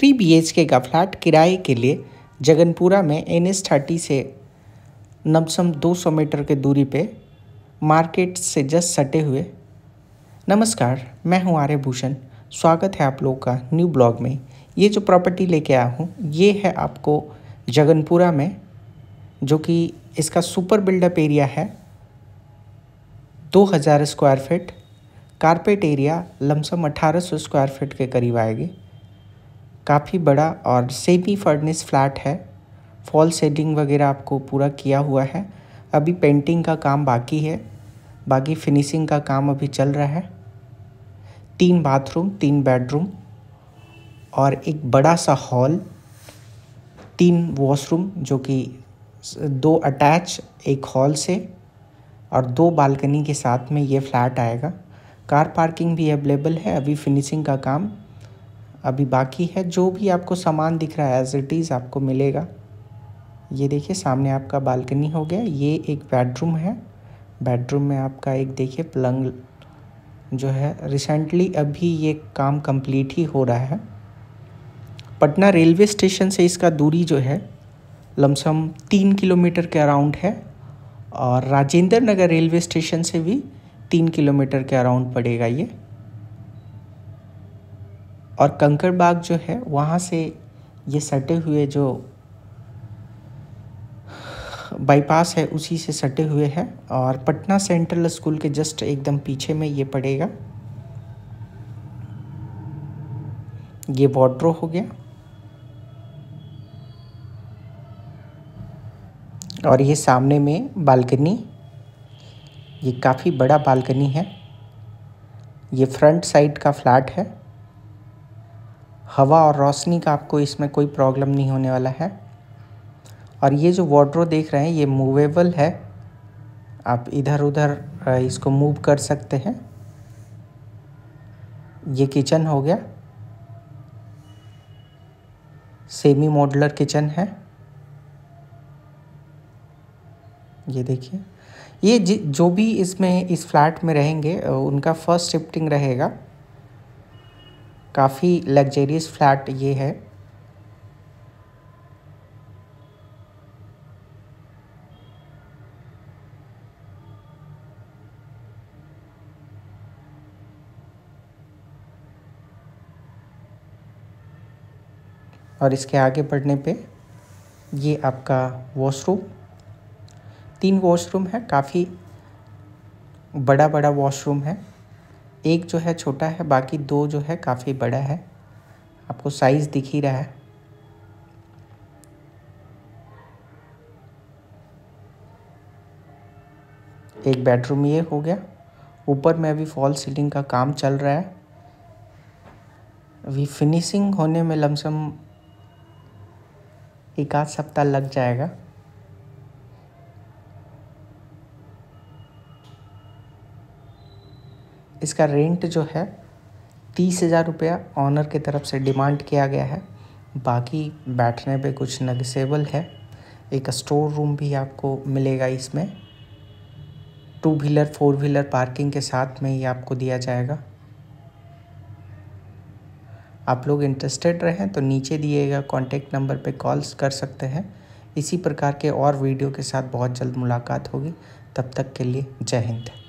three B का flat किराए के लिए जगनपुरा में एन एस थर्टी से नमसम 200 मीटर के दूरी पे मार्केट से जस्ट सटे हुए नमस्कार मैं हूं आर्य भूषण स्वागत है आप लोगों का न्यू ब्लॉग में ये जो प्रॉपर्टी लेके आया हूँ ये है आपको जगनपुरा में जो कि इसका सुपर बिल्डअप एरिया है 2000 square feet carpet area lump sum 1800 square feet के करीब आएगी काफ़ी बड़ा और सेमी फर्निस फ्लैट है फॉल सेडिंग वगैरह आपको पूरा किया हुआ है अभी पेंटिंग का काम बाकी है बाकी फिनिशिंग का काम अभी चल रहा है तीन बाथरूम तीन बेडरूम और एक बड़ा सा हॉल तीन वॉशरूम जो कि दो अटैच एक हॉल से और दो बालकनी के साथ में ये फ्लैट आएगा कार पार्किंग भी अवेलेबल है अभी फिनिशिंग का काम अभी बाकी है जो भी आपको सामान दिख रहा है एज इट इज़ आपको मिलेगा ये देखिए सामने आपका बालकनी हो गया ये एक बेडरूम है बेडरूम में आपका एक देखिए पलंग जो है रिसेंटली अभी ये काम कंप्लीट ही हो रहा है पटना रेलवे स्टेशन से इसका दूरी जो है लमसम तीन किलोमीटर के अराउंड है और राजेंद्र नगर रेलवे स्टेशन से भी तीन किलोमीटर के अराउंड पड़ेगा ये और कंकर बाग जो है वहाँ से ये सटे हुए जो बाईपास है उसी से सटे हुए हैं और पटना सेंट्रल स्कूल के जस्ट एकदम पीछे में ये पड़ेगा ये वॉड्रो हो गया और ये सामने में बालकनी ये काफ़ी बड़ा बालकनी है ये फ्रंट साइड का फ्लैट है हवा और रोशनी का आपको इसमें कोई प्रॉब्लम नहीं होने वाला है और ये जो वार्ड्रो देख रहे हैं ये मूवेबल है आप इधर उधर इसको मूव कर सकते हैं ये किचन हो गया सेमी मॉडलर किचन है ये देखिए ये जो भी इसमें इस फ्लैट में रहेंगे उनका फर्स्ट शिफ्टिंग रहेगा काफ़ी लग्जरियस फ्लैट ये है और इसके आगे बढ़ने पे ये आपका वॉशरूम तीन वॉशरूम है काफ़ी बड़ा बड़ा वॉशरूम है एक जो है छोटा है बाकी दो जो है काफ़ी बड़ा है आपको साइज़ दिख ही रहा है एक बेडरूम ये हो गया ऊपर में अभी फॉल सीलिंग का काम चल रहा है अभी फिनिशिंग होने में लमसम एक आध सप्ताह लग जाएगा इसका रेंट जो है तीस हज़ार रुपया ऑनर की तरफ से डिमांड किया गया है बाकी बैठने पे कुछ नगसेबल है एक स्टोर रूम भी आपको मिलेगा इसमें two wheeler four wheeler parking के साथ में ही आपको दिया जाएगा आप लोग इंटरेस्टेड रहें तो नीचे दिए गए कॉन्टेक्ट नंबर पे कॉल्स कर सकते हैं इसी प्रकार के और वीडियो के साथ बहुत जल्द मुलाकात होगी तब तक के लिए जय हिंद